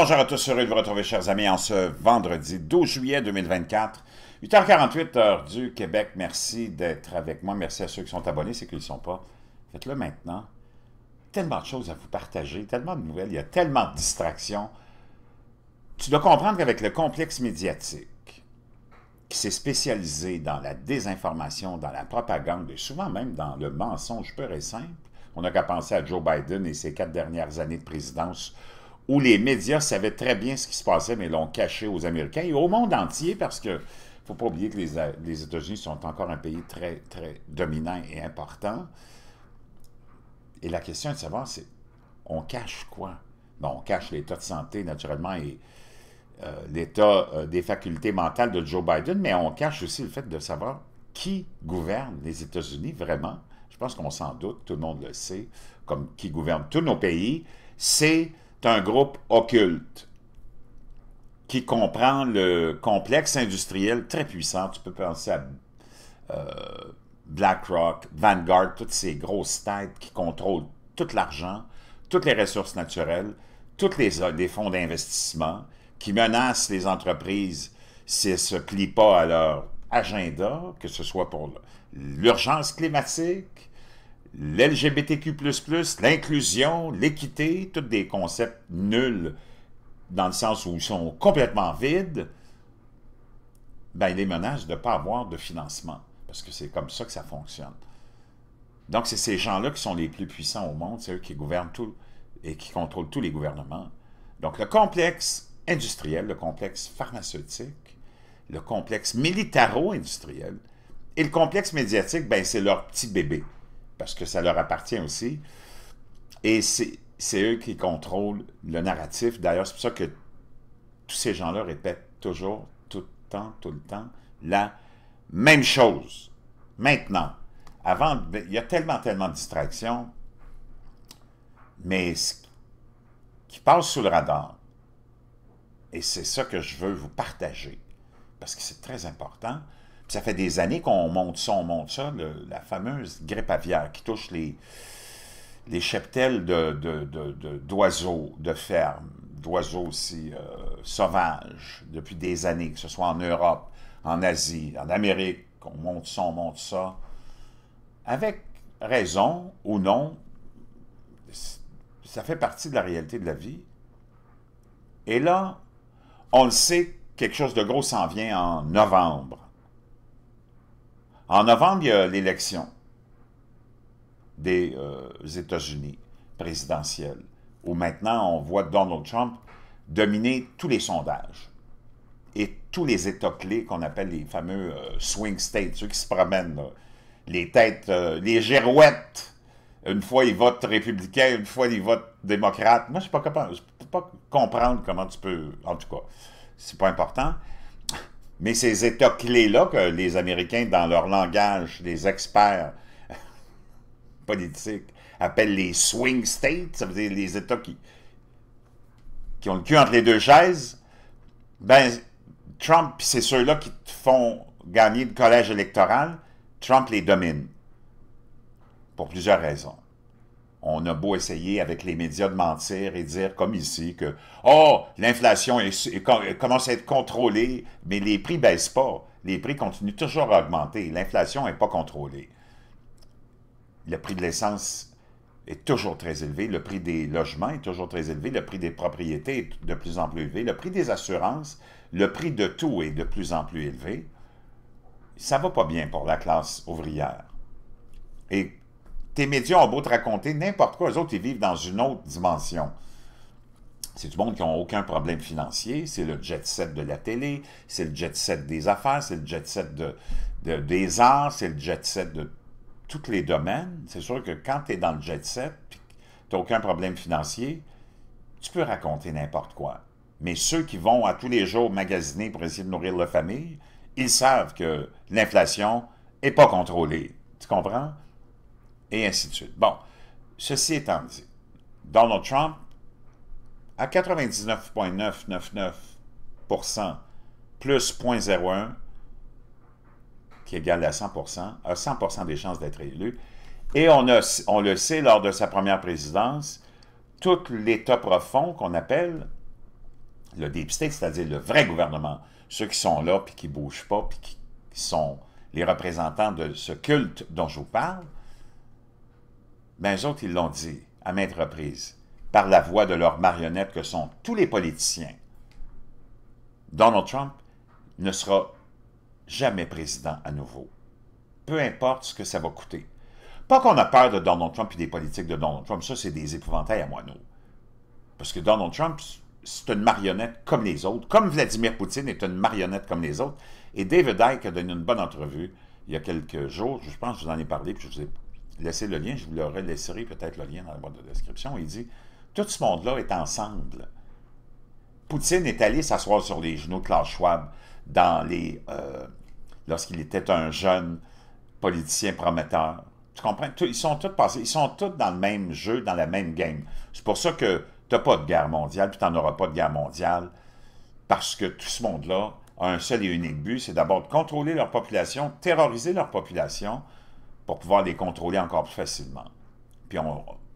bonjour à tous, heureux de vous retrouver, chers amis, en ce vendredi 12 juillet 2024, 8h48, heure du Québec. Merci d'être avec moi. Merci à ceux qui sont abonnés, ceux qui ne le sont pas. Faites-le maintenant. Tellement de choses à vous partager, tellement de nouvelles, il y a tellement de distractions. Tu dois comprendre qu'avec le complexe médiatique, qui s'est spécialisé dans la désinformation, dans la propagande et souvent même dans le mensonge pur et simple, on n'a qu'à penser à Joe Biden et ses quatre dernières années de présidence où les médias savaient très bien ce qui se passait, mais l'ont caché aux Américains et au monde entier parce que faut pas oublier que les, États-Unis sont encore un pays très, très dominant et important. Et la question de savoir, c'est on cache quoi? on cache l'état de santé, naturellement, et euh, l'état euh, des facultés mentales de Joe Biden, mais on cache aussi le fait de savoir qui gouverne les États-Unis vraiment. Je pense qu'on s'en doute, tout le monde le sait, comme qui gouverne tous nos pays, c'est un groupe occulte qui comprend le complexe industriel très puissant. Tu peux penser à euh, BlackRock, Vanguard, toutes ces grosses têtes qui contrôlent tout l'argent, toutes les ressources naturelles, tous les, les, fonds d'investissement qui menacent les entreprises si elles ne se plient pas à leur agenda, que ce soit pour l'urgence climatique, l'LGBTQ++, l'inclusion, l'équité, tous des concepts nuls dans le sens où ils sont complètement vides, ben, il les menace de ne pas avoir de financement, parce que c'est comme ça que ça fonctionne. Donc, c'est ces gens-là qui sont les plus puissants au monde, c'est eux qui gouvernent tout et qui contrôlent tous les gouvernements. Donc, le complexe industriel, le complexe pharmaceutique, le complexe militaro-industriel et le complexe médiatique, ben, c'est leur petit bébé parce que ça leur appartient aussi. Et c'est eux qui contrôlent le narratif. D'ailleurs, c'est pour ça que tous ces gens-là répètent toujours, tout le temps, tout le temps, la même chose. Maintenant, avant, il y a tellement, tellement de distractions, mais ce qui passe sous le radar, et c'est ça que je veux vous partager, parce que c'est très important, ça fait des années qu'on monte ça, on monte ça, la fameuse grippe aviaire qui touche les, les cheptels d'oiseaux, de, de, d'oiseaux aussi euh, sauvages depuis des années, que ce soit en Europe, en Asie, en Amérique, qu'on monte ça, on monte ça. Avec raison ou non, ça fait partie de la réalité de la vie. Et là, on le sait, quelque chose de gros s'en vient en novembre. En novembre, il y a l'élection des euh, États-Unis présidentielle, où maintenant on voit Donald Trump dominer tous les sondages et tous les États clés qu'on appelle les fameux euh, swing states, ceux qui se promènent, les têtes, euh, les girouettes. Une fois, ils votent républicain, une fois, ils votent démocrate. Moi, je ne peux pas comprendre comment tu peux... En tout cas, c'est pas important. Mais ces États-clés-là, que les Américains, dans leur langage, des experts politiques, appellent les swing states, ça veut dire les États qui, qui ont le cul entre les deux chaises, ben, Trump, c'est ceux-là qui te font gagner le collège électoral, Trump les domine. Pour plusieurs raisons on a beau essayer avec les médias de mentir et dire, comme ici, que oh, l'inflation commence à être contrôlée, mais les prix ne baissent pas. Les prix continuent toujours à augmenter. L'inflation n'est pas contrôlée. Le prix de l'essence est toujours très élevé. Le prix des logements est toujours très élevé. Le prix des propriétés est de plus en plus élevé. Le prix des assurances, le prix de tout est de plus en plus élevé. Ça ne va pas bien pour la classe ouvrière. Et tes médias ont beau te raconter n'importe quoi, eux autres, ils vivent dans une autre dimension. C'est du monde qui n'a aucun problème financier, c'est le jet set de la télé, c'est le jet set des affaires, c'est le jet set de, des arts, c'est le jet set de tous les domaines. C'est sûr que quand tu es dans le jet set, tu n'as aucun problème financier, tu peux raconter n'importe quoi. Mais ceux qui vont à tous les jours magasiner pour essayer de nourrir leur famille, ils savent que l'inflation n'est pas contrôlée. Tu comprends? et ainsi de suite. Bon, ceci étant dit, Donald Trump, à 99,999% plus 0.01, qui égal à 100%, a 100% des chances d'être élu. Et on, a, on le sait, lors de sa première présidence, tout l'État profond qu'on appelle le deep state, c'est-à-dire le vrai gouvernement, ceux qui sont là, puis qui ne bougent pas, puis qui sont les représentants de ce culte dont je vous parle, mais ben, autres, ils l'ont dit à maintes reprises, par la voix de leurs marionnettes que sont tous les politiciens. Donald Trump ne sera jamais président à nouveau. Peu importe ce que ça va coûter. Pas qu'on a peur de Donald Trump et des politiques de Donald Trump, ça c'est des épouvantails à moineaux. Parce que Donald Trump, c'est une marionnette comme les autres, comme Vladimir Poutine est une marionnette comme les autres. Et David Ike a donné une bonne entrevue il y a quelques jours, je pense que je vous en ai parlé, puis je vous ai Laissez le lien, je vous le laisserai peut-être le lien dans la boîte de description. Il dit Tout ce monde-là est ensemble. Poutine est allé s'asseoir sur les genoux de Klaus Schwab dans les, euh, lorsqu'il était un jeune politicien prometteur. Tu comprends? Ils sont tous passés, ils sont tous dans le même jeu, dans la même game. C'est pour ça que tu n'as pas de guerre mondiale, tu n'en auras pas de guerre mondiale, parce que tout ce monde-là a un seul et unique but, c'est d'abord de contrôler leur population, terroriser leur population, pour pouvoir les contrôler encore plus facilement. Puis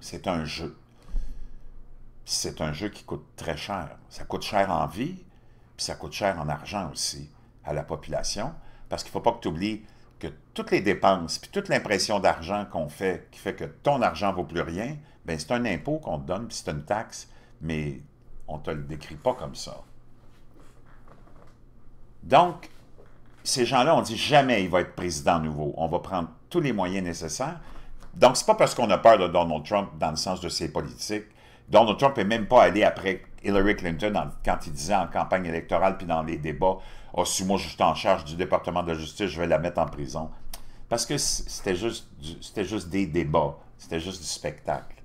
c'est un jeu. C'est un jeu qui coûte très cher. Ça coûte cher en vie, puis ça coûte cher en argent aussi à la population, parce qu'il ne faut pas que tu oublies que toutes les dépenses, puis toute l'impression d'argent qu'on fait, qui fait que ton argent vaut plus rien, ben c'est un impôt qu'on te donne, puis c'est une taxe, mais on ne te le décrit pas comme ça. Donc, ces gens-là, on dit jamais il va être président nouveau. On va prendre tous les moyens nécessaires. Donc, ce n'est pas parce qu'on a peur de Donald Trump dans le sens de ses politiques. Donald Trump n'est même pas allé après Hillary Clinton quand il disait en campagne électorale puis dans les débats oh, si moi je suis en charge du département de justice, je vais la mettre en prison. Parce que c'était juste, c'était juste des débats, c'était juste du spectacle.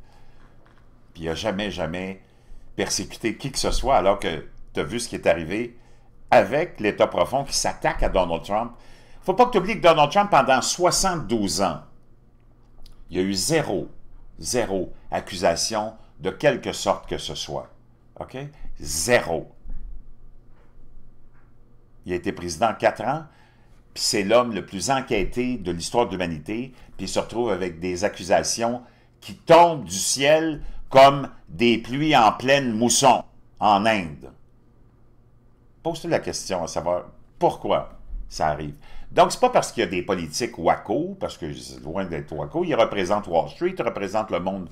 Puis il n'a jamais, jamais persécuté qui que ce soit, alors que tu as vu ce qui est arrivé avec l'État profond qui s'attaque à Donald Trump. Il ne faut pas que tu oublies que Donald Trump, pendant 72 ans, il y a eu zéro, zéro accusation de quelque sorte que ce soit. OK? Zéro. Il a été président quatre ans, puis c'est l'homme le plus enquêté de l'histoire de l'humanité, puis il se retrouve avec des accusations qui tombent du ciel comme des pluies en pleine mousson en Inde pose-toi la question à savoir pourquoi ça arrive. Donc, c'est pas parce qu'il y a des politiques WACO, parce que loin d'être WACO, ils représentent Wall Street, ils représentent le monde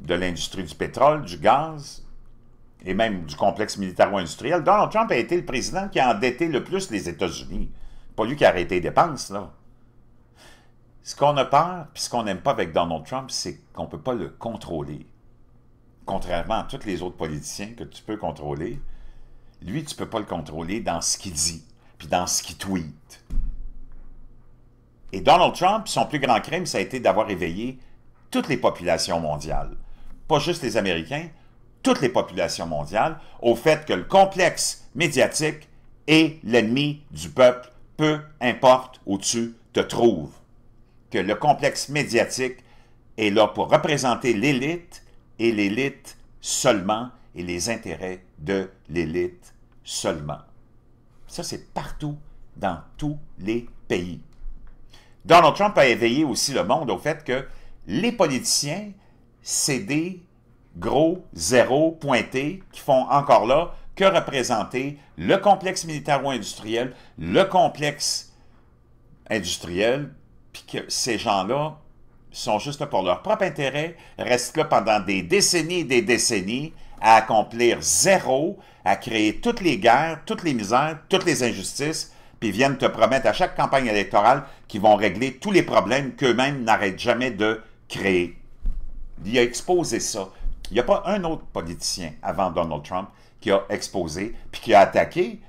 de l'industrie du pétrole, du gaz et même du complexe militaro-industriel. Donald Trump a été le président qui a endetté le plus les États-Unis. Pas lui qui a arrêté les dépenses, là. Ce qu'on a peur, puis ce qu'on n'aime pas avec Donald Trump, c'est qu'on ne peut pas le contrôler. Contrairement à tous les autres politiciens que tu peux contrôler, lui, tu ne peux pas le contrôler dans ce qu'il dit, puis dans ce qu'il tweet. Et Donald Trump, son plus grand crime, ça a été d'avoir éveillé toutes les populations mondiales, pas juste les Américains, toutes les populations mondiales, au fait que le complexe médiatique est l'ennemi du peuple, peu importe où tu te trouves. Que le complexe médiatique est là pour représenter l'élite et l'élite seulement et les intérêts de l'élite seulement. Ça, c'est partout, dans tous les pays. Donald Trump a éveillé aussi le monde au fait que les politiciens, c'est des gros zéros pointés qui font encore là que représenter le complexe militaro-industriel, le complexe industriel, puis que ces gens-là sont juste pour leur propre intérêt, restent là pendant des décennies et des décennies à accomplir zéro, à créer toutes les guerres, toutes les misères, toutes les injustices, puis viennent te promettre à chaque campagne électorale qu'ils vont régler tous les problèmes qu'eux-mêmes n'arrêtent jamais de créer. Il a exposé ça. Il n'y a pas un autre politicien avant Donald Trump qui a exposé, puis qui a attaqué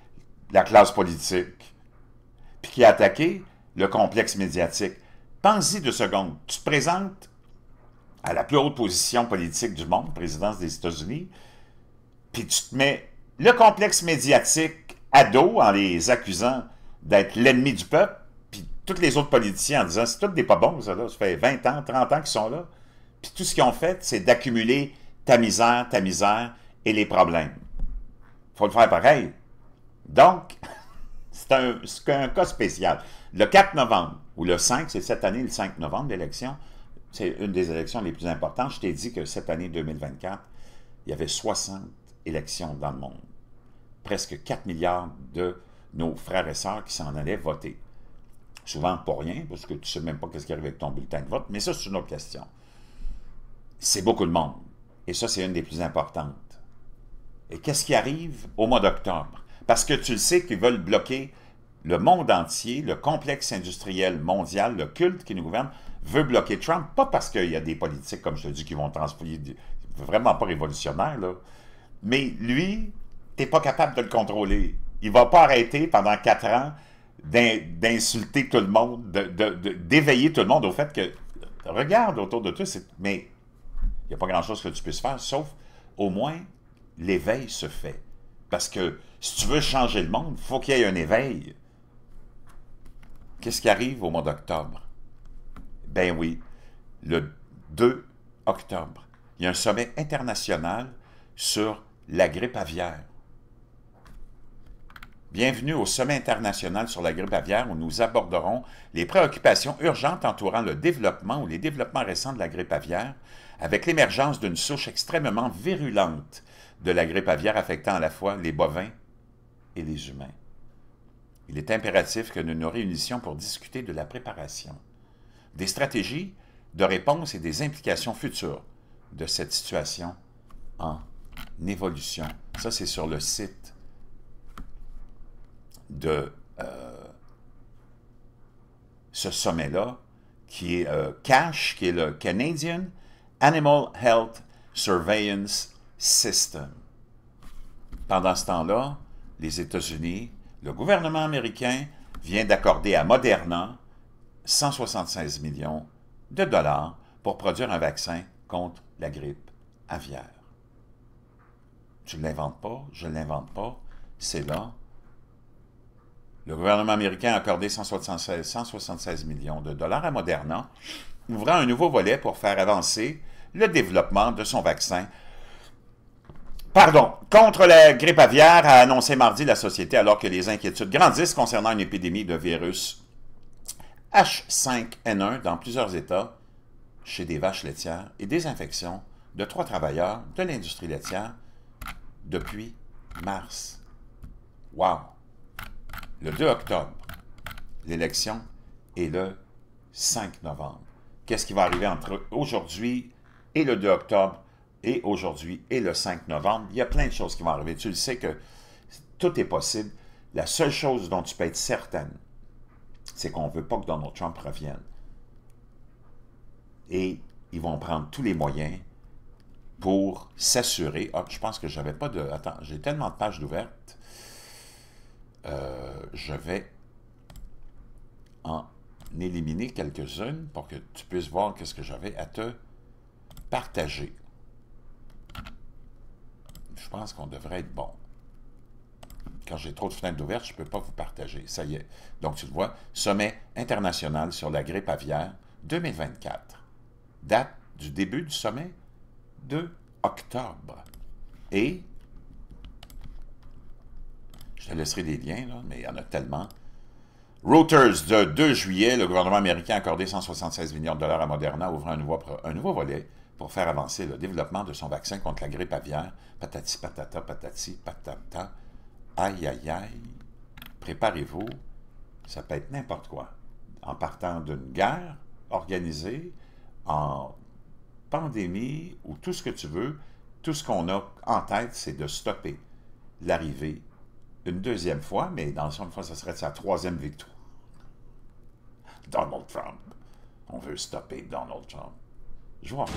la classe politique, puis qui a attaqué le complexe médiatique. Pense-y deux secondes. Tu te présentes à la plus haute position politique du monde, présidence des États-Unis, puis tu te mets le complexe médiatique à dos en les accusant d'être l'ennemi du peuple, puis tous les autres politiciens en disant « c'est tout des pas bons, ça, là. ça fait 20 ans, 30 ans qu'ils sont là ». Puis tout ce qu'ils ont fait, c'est d'accumuler ta misère, ta misère et les problèmes. faut le faire pareil. Donc, C'est un, cas spécial. Le 4 novembre, ou le 5, c'est cette année, le 5 novembre, l'élection, c'est une des élections les plus importantes. Je t'ai dit que cette année 2024, il y avait 60 élections dans le monde. Presque 4 milliards de nos frères et sœurs qui s'en allaient voter. Souvent pour rien, parce que tu ne sais même pas ce qui arrive avec ton bulletin de vote, mais ça, c'est une autre question. C'est beaucoup de monde. Et ça, c'est une des plus importantes. Et qu'est-ce qui arrive au mois d'octobre? Parce que tu le sais qu'ils veulent bloquer le monde entier, le complexe industriel mondial, le culte qui nous gouverne, veut bloquer Trump, pas parce qu'il y a des politiques, comme je te dis, qui vont transposer, vraiment pas révolutionnaires, là. mais lui, t'es pas capable de le contrôler. Il va pas arrêter pendant quatre ans d'insulter tout le monde, d'éveiller tout le monde au fait que, regarde autour de toi, mais il n'y a pas grand-chose que tu puisses faire, sauf au moins l'éveil se fait. Parce que si tu veux changer le monde, il faut qu'il y ait un éveil. Qu'est-ce qui arrive au mois d'octobre? Ben oui, le 2 octobre, il y a un sommet international sur la grippe aviaire. Bienvenue au Sommet international sur la grippe aviaire où nous aborderons les préoccupations urgentes entourant le développement ou les développements récents de la grippe aviaire, avec l'émergence d'une souche extrêmement virulente de la grippe aviaire affectant à la fois les bovins et les humains. Il est impératif que nous nous réunissions pour discuter de la préparation, des stratégies de réponse et des implications futures de cette situation en évolution. Ça, c'est sur le site de euh, ce sommet-là, qui est euh, CASH, qui est le Canadian Animal Health Surveillance System. Pendant ce temps-là, les États-Unis, le gouvernement américain vient d'accorder à Moderna 176 millions de dollars pour produire un vaccin contre la grippe aviaire. Tu ne l'inventes pas, je ne l'invente pas, c'est là. Le gouvernement américain a accordé 176, 176 millions de dollars à Moderna, ouvrant un nouveau volet pour faire avancer le développement de son vaccin Pardon, contre la grippe aviaire a annoncé mardi la société alors que les inquiétudes grandissent concernant une épidémie de virus H5N1 dans plusieurs États chez des vaches laitières et des infections de trois travailleurs de l'industrie laitière depuis mars. Wow! Le 2 octobre, l'élection est le 5 novembre. Qu'est-ce qui va arriver entre aujourd'hui et le 2 octobre et aujourd'hui et le 5 novembre. Il y a plein de choses qui vont arriver. Tu le sais que tout est possible. La seule chose dont tu peux être certaine, c'est qu'on ne veut pas que Donald Trump revienne. Et ils vont prendre tous les moyens pour s'assurer. Ah, je pense que j'avais pas de. Attends, j'ai tellement de pages ouvertes. Euh, je vais en éliminer quelques-unes pour que tu puisses voir qu'est-ce que j'avais à te partager. Je pense qu'on devrait être bon. Quand j'ai trop de fenêtres ouvertes, je ne peux pas vous partager. Ça y est. Donc, tu le vois, sommet international sur la grippe aviaire 2024. Date du début du sommet 2 octobre. Et je te laisserai des liens, mais il y en a tellement. Reuters, de 2 juillet, le gouvernement américain a accordé 176 millions de dollars à Moderna, ouvrant nouveau, un nouveau volet pour faire avancer le développement de son vaccin contre la grippe aviaire. Patati patata, patati patata. Aïe, aïe, aïe. Préparez-vous. Ça peut être n'importe quoi. En partant d'une guerre organisée, en pandémie ou tout ce que tu veux, tout ce qu'on a en tête, c'est de stopper l'arrivée une deuxième fois, mais dans son fois, ce serait sa troisième victoire. Donald Trump. On veut stopper Donald Trump. 你说。